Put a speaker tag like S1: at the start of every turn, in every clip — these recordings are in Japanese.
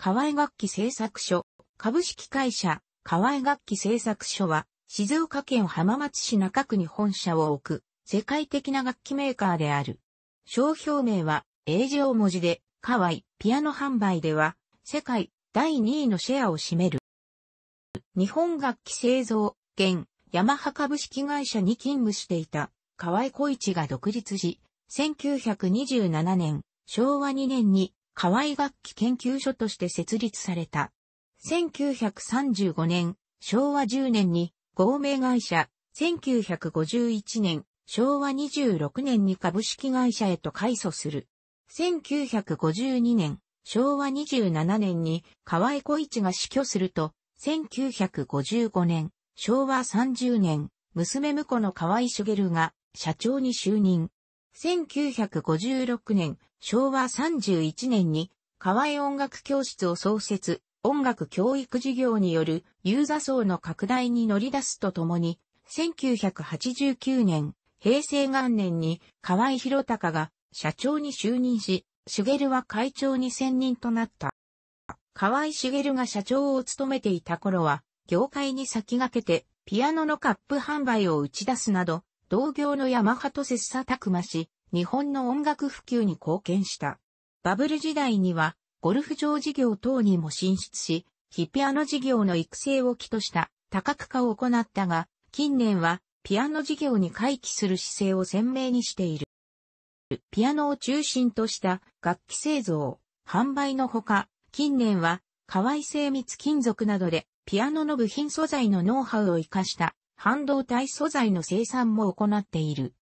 S1: 河合楽器製作所、株式会社、河合楽器製作所は、静岡県浜松市中区に本社を置く、世界的な楽器メーカーである。商標名は、英字大文字で、河合、ピアノ販売では、世界第2位のシェアを占める。日本楽器製造、現、ヤマハ株式会社に勤務していた、河合小一が独立し、1927年、昭和2年に河合楽器研究所として設立された。1935年、昭和10年に合名会社、1951年、昭和26年に株式会社へと改祖する。1952年、昭和27年に河合小一が死去すると、1955年、昭和30年、娘婿の河合茂が社長に就任。1956年、昭和31年に、河合音楽教室を創設、音楽教育事業によるユーザ層の拡大に乗り出すとともに、1989年、平成元年に河合博隆が社長に就任し、茂は会長に専任となった。河合茂が社長を務めていた頃は、業界に先駆けてピアノのカップ販売を打ち出すなど、同業のヤマハと切磋琢磨し、日本の音楽普及に貢献した。バブル時代には、ゴルフ場事業等にも進出し、非ピアノ事業の育成を期とした多角化を行ったが、近年はピアノ事業に回帰する姿勢を鮮明にしている。ピアノを中心とした楽器製造、販売のほか、近年は、河合精密金属などでピアノの部品素材のノウハウを活かした半導体素材の生産も行っている。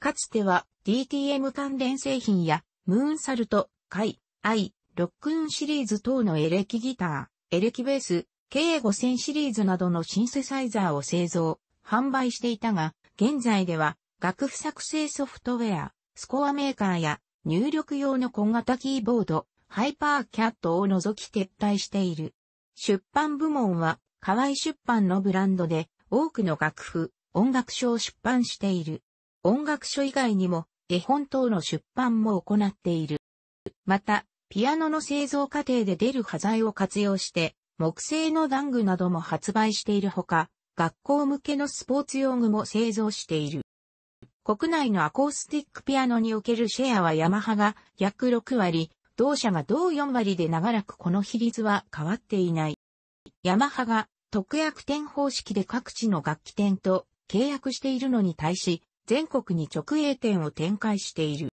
S1: かつては DTM 関連製品やムーンサルト、カイ、アイ、ロックンシリーズ等のエレキギター、エレキベース、K5000 シリーズなどのシンセサイザーを製造、販売していたが、現在では楽譜作成ソフトウェア、スコアメーカーや入力用の小型キーボード、ハイパーキャットを除き撤退している。出版部門は河合出版のブランドで、多くの楽譜、音楽書を出版している。音楽書以外にも絵本等の出版も行っている。また、ピアノの製造過程で出る端材を活用して、木製の玩具なども発売しているほか、学校向けのスポーツ用具も製造している。国内のアコースティックピアノにおけるシェアはヤマハが約6割、同社が同4割で長らくこの比率は変わっていない。ヤマハが特約店方式で各地の楽器店と契約しているのに対し、全国に直営店を展開している。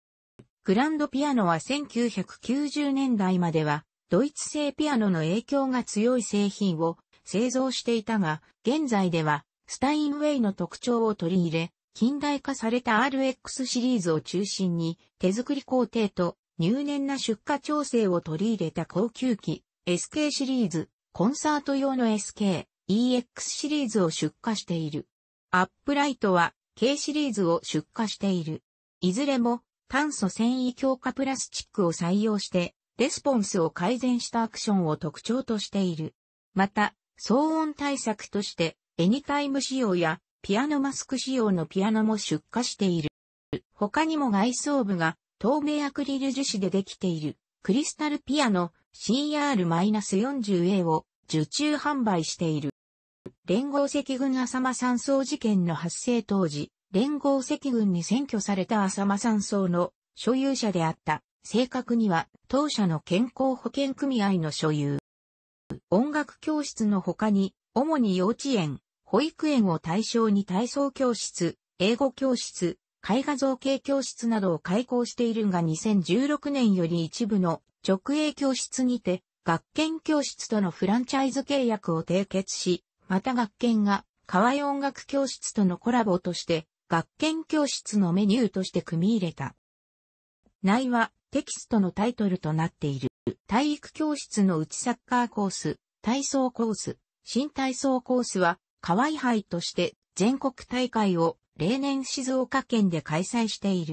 S1: グランドピアノは1990年代までは、ドイツ製ピアノの影響が強い製品を製造していたが、現在では、スタインウェイの特徴を取り入れ、近代化された RX シリーズを中心に、手作り工程と入念な出荷調整を取り入れた高級機、SK シリーズ、コンサート用の SK、EX シリーズを出荷している。アップライトは K シリーズを出荷している。いずれも炭素繊維強化プラスチックを採用してレスポンスを改善したアクションを特徴としている。また、騒音対策としてエニタイム仕様やピアノマスク仕様のピアノも出荷している。他にも外装部が透明アクリル樹脂でできているクリスタルピアノ、CR-40A を受注販売している。連合赤軍浅間山荘事件の発生当時、連合赤軍に占拠された浅間山荘の所有者であった。正確には当社の健康保険組合の所有。音楽教室の他に、主に幼稚園、保育園を対象に体操教室、英語教室、絵画造形教室などを開校しているが2016年より一部の直営教室にて、学研教室とのフランチャイズ契約を締結し、また学研が、河合音楽教室とのコラボとして、学研教室のメニューとして組み入れた。内は、テキストのタイトルとなっている。体育教室の内サッカーコース、体操コース、新体操コースは、河合杯として全国大会を例年静岡県で開催している。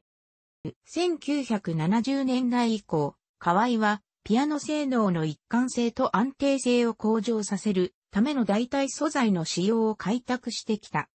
S1: 1970年代以降、河合は、ピアノ性能の一貫性と安定性を向上させるための代替素材の使用を開拓してきた。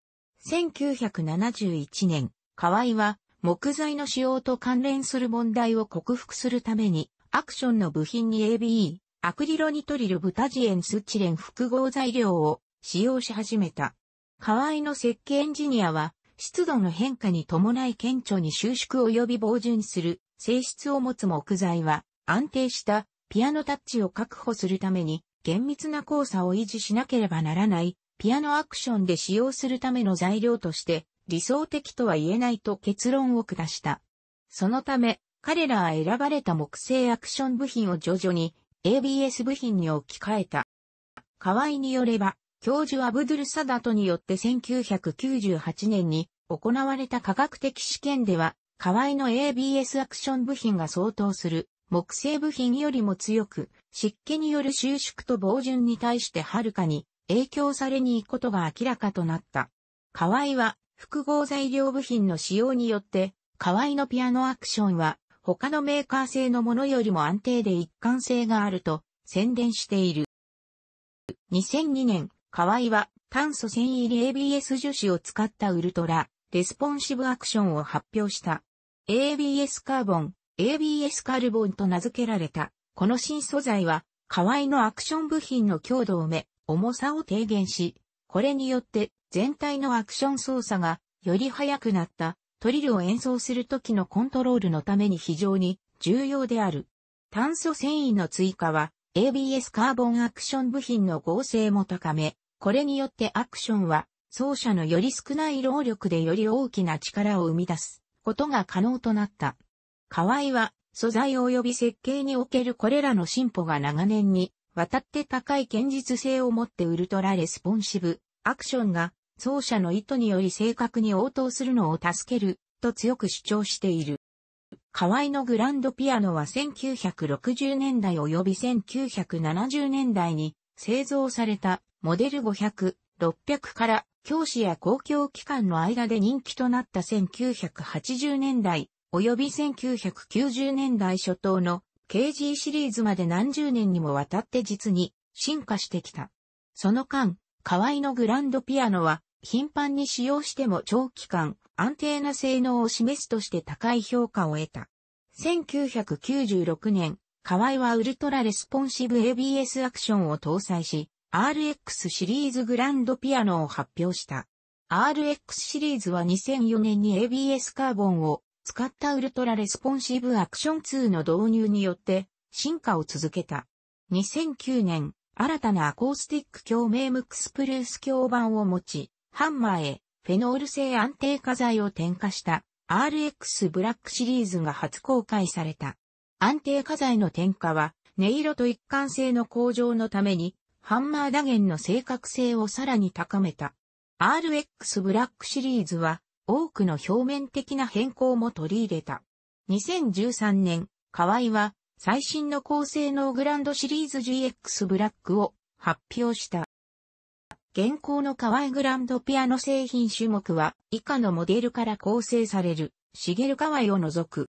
S1: 1971年、河合は木材の使用と関連する問題を克服するために、アクションの部品に ABE、アクリロニトリルブタジエンスチレン複合材料を使用し始めた。河合の設計エンジニアは、湿度の変化に伴い顕著に収縮及び防潤する性質を持つ木材は、安定したピアノタッチを確保するために厳密な交差を維持しなければならないピアノアクションで使用するための材料として理想的とは言えないと結論を下した。そのため彼らは選ばれた木製アクション部品を徐々に ABS 部品に置き換えた。河合によれば教授アブドゥル・サダトによって1998年に行われた科学的試験では、河合の ABS アクション部品が相当する木製部品よりも強く、湿気による収縮と防潤に対してはるかに影響されに行くことが明らかとなった。河合は複合材料部品の使用によって、河合のピアノアクションは他のメーカー製のものよりも安定で一貫性があると宣伝している。2002年、河合は炭素繊維入り ABS 樹脂を使ったウルトラ、レスポンシブアクションを発表した。ABS カーボン、ABS カルボンと名付けられた。この新素材は、河合のアクション部品の強度をめ、重さを低減し、これによって全体のアクション操作がより速くなったトリルを演奏するときのコントロールのために非常に重要である。炭素繊維の追加は ABS カーボンアクション部品の合成も高め、これによってアクションは奏者のより少ない労力でより大きな力を生み出すことが可能となった。河合は、素材及び設計におけるこれらの進歩が長年に、渡って高い堅実性を持ってウルトラレスポンシブ、アクションが、奏者の意図により正確に応答するのを助ける、と強く主張している。河合のグランドピアノは1960年代及び1970年代に製造されたモデル500、600から教師や公共機関の間で人気となった1980年代及び1990年代初頭の KG シリーズまで何十年にもわたって実に進化してきた。その間、河合のグランドピアノは頻繁に使用しても長期間安定な性能を示すとして高い評価を得た。1996年、河合はウルトラレスポンシブ ABS アクションを搭載し、RX シリーズグランドピアノを発表した。RX シリーズは2004年に ABS カーボンを使ったウルトラレスポンシブアクション2の導入によって進化を続けた。2009年、新たなアコースティック共鳴ムックスプルース共板を持ち、ハンマーへフェノール性安定化剤を添加した RX ブラックシリーズが初公開された。安定化剤の添加は音色と一貫性の向上のためにハンマー打弦の正確性をさらに高めた。RX ブラックシリーズは多くの表面的な変更も取り入れた。2013年、河合は最新の高性能グランドシリーズ GX ブラックを発表した。現行の河合グランドピアノ製品種目は以下のモデルから構成される、シゲル河合を除く。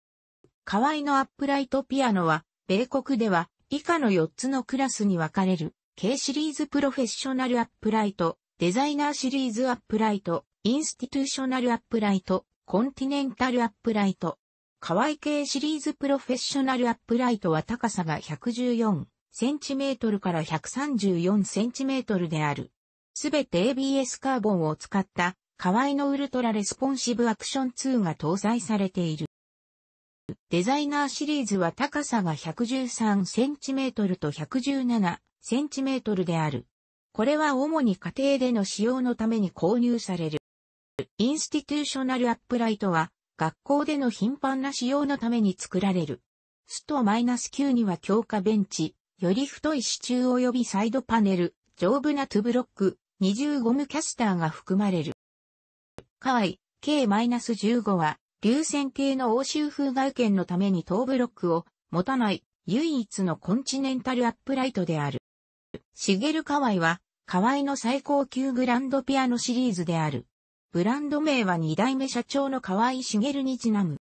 S1: 河合のアップライトピアノは、米国では以下の4つのクラスに分かれる、K シリーズプロフェッショナルアップライト、デザイナーシリーズアップライト、インスティテューショナルアップライト、コンティネンタルアップライト。河合系シリーズプロフェッショナルアップライトは高さが114センチメートルから134センチメートルである。すべて ABS カーボンを使った河合のウルトラレスポンシブアクション2が搭載されている。デザイナーシリーズは高さが113センチメートルと117センチメートルである。これは主に家庭での使用のために購入される。インスティテューショナルアップライトは、学校での頻繁な使用のために作られる。スト -9 には強化ベンチ、より太い支柱及びサイドパネル、丈夫なトゥブロック、二重ゴムキャスターが含まれる。カワイ、K-15 は、流線形の欧州風外見のために等ブロックを持たない唯一のコンチネンタルアップライトである。シゲルカワイは、カワイの最高級グランドピアノシリーズである。ブランド名は2代目社長の河合茂にちなむ。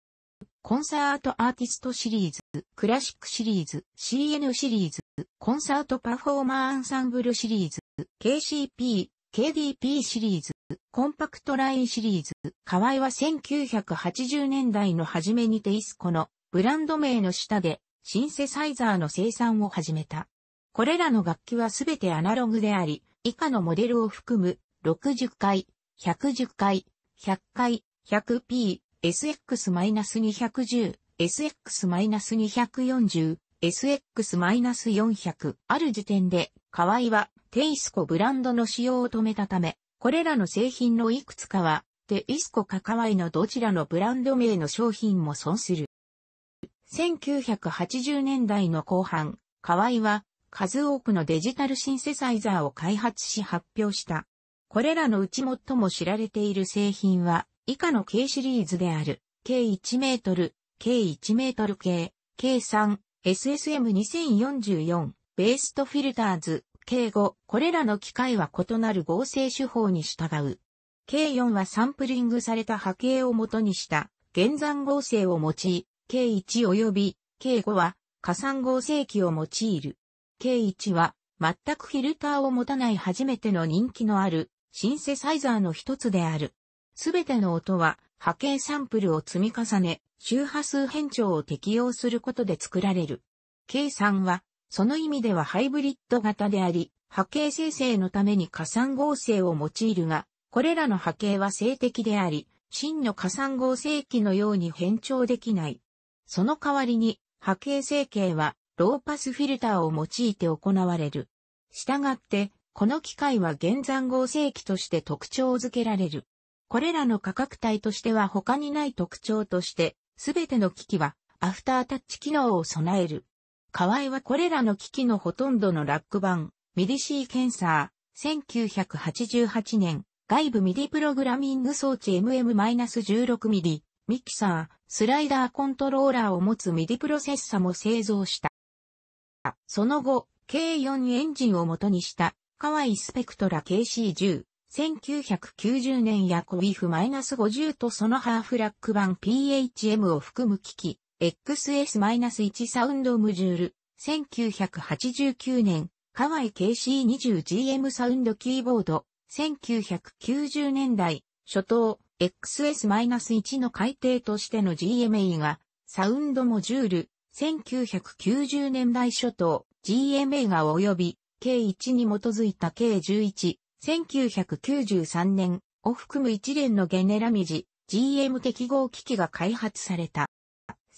S1: コンサートアーティストシリーズ、クラシックシリーズ、CN シリーズ、コンサートパフォーマーアンサンブルシリーズ、KCP、KDP シリーズ、コンパクトラインシリーズ、河合は1980年代の初めにテイスコのブランド名の下でシンセサイザーの生産を始めた。これらの楽器はすべてアナログであり、以下のモデルを含む60回110回、100回、100p、sx-210、sx-240、sx-400 ある時点で、河合はテイスコブランドの使用を止めたため、これらの製品のいくつかは、テイスコか河合のどちらのブランド名の商品も損する。1980年代の後半、河合は数多くのデジタルシンセサイザーを開発し発表した。これらのうち最も知られている製品は、以下の K シリーズである、K1 メートル、K1 メートル系、K3、SSM2044、ベーストフィルターズ、K5、これらの機械は異なる合成手法に従う。K4 はサンプリングされた波形を元にした、減算合成を用い、K1 及び K5 は加算合成器を用いる。K1 は全くフィルターを持たない初めての人気のあるシンセサイザーの一つである。すべての音は波形サンプルを積み重ね、周波数変調を適用することで作られる。計算は、その意味ではハイブリッド型であり、波形生成のために加算合成を用いるが、これらの波形は静的であり、真の加算合成器のように変調できない。その代わりに、波形成形は、ローパスフィルターを用いて行われる。したがって、この機械は現山合成器として特徴づけられる。これらの価格帯としては他にない特徴として、すべての機器はアフタータッチ機能を備える。河合はこれらの機器のほとんどのラック版、ミディシーケンサー、1988年、外部ミディプログラミング装置 MM-16 ミディ、ミキサー、スライダーコントローラーを持つミディプロセッサも製造した。その後、K4 エンジンを元にした河合スペクトラ KC10、1990年やコビフ -50 とそのハーフラック版 PHM を含む機器、XS-1 サウンドモジュール、1989年、河合 KC20GM サウンドキーボード、1990年代、初頭、XS-1 の改定としての GMA が、サウンドモジュール、1990年代初頭、GMA が及び、計1に基づいた計11、1993年を含む一連のゲネラミジ、GM 適合機器が開発された。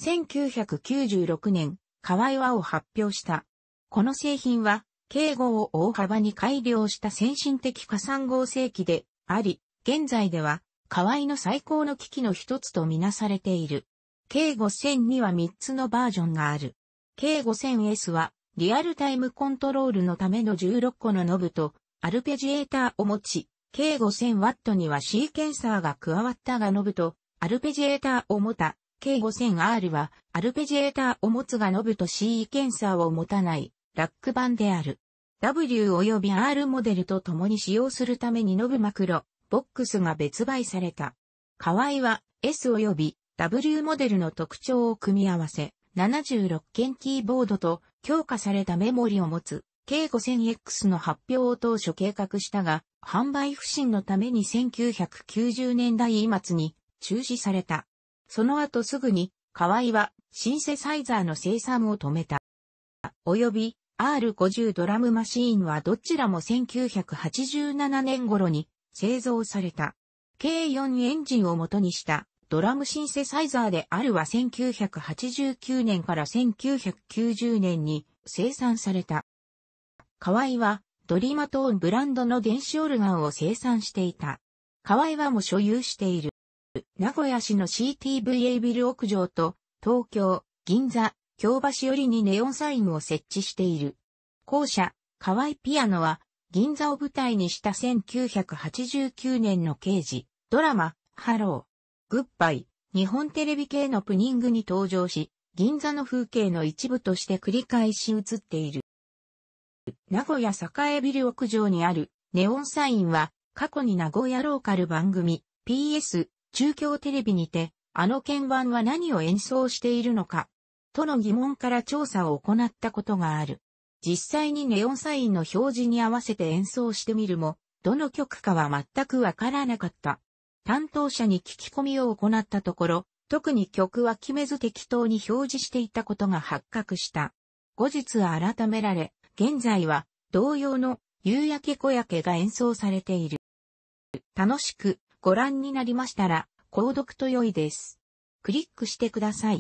S1: 1996年、河合和を発表した。この製品は、敬語を大幅に改良した先進的加算合成機であり、現在では、河合の最高の機器の一つとみなされている。敬語1000には3つのバージョンがある。敬語 1000S はリアルタイムコントロールのための16個のノブと、アルペジエーターを持ち、計 5000W にはシーケンサーが加わったがノブと、アルペジエーターを持た、計 5000R は、アルペジエーターを持つがノブとシーケンサーを持たない、ラック版である。W 及び R モデルと共に使用するためにノブマクロ、ボックスが別売された。河合は S 及び W モデルの特徴を組み合わせ、76件キーボードと強化されたメモリを持つ、K5000X の発表を当初計画したが、販売不振のために1990年代末に中止された。その後すぐに、河合はシンセサイザーの生産を止めた。および R50 ドラムマシーンはどちらも1987年頃に製造された。K4 エンジンを元にしたドラムシンセサイザーであるは1989年から1990年に生産された。河合はドリマトーンブランドの電子オルガンを生産していた。河合はも所有している。名古屋市の CTVA ビル屋上と東京、銀座、京橋よりにネオンサインを設置している。校舎、河合ピアノは銀座を舞台にした1989年の刑事、ドラマ、ハロー。グッバイ、日本テレビ系のプニングに登場し、銀座の風景の一部として繰り返し映っている。名古屋栄ビル屋上にあるネオンサインは過去に名古屋ローカル番組 PS 中京テレビにてあの鍵盤は何を演奏しているのかとの疑問から調査を行ったことがある。実際にネオンサインの表示に合わせて演奏してみるもどの曲かは全くわからなかった。担当者に聞き込みを行ったところ、特に曲は決めず適当に表示していたことが発覚した。後日改められ、現在は同様の夕焼け小焼けが演奏されている。楽しくご覧になりましたら、購読と良いです。クリックしてください。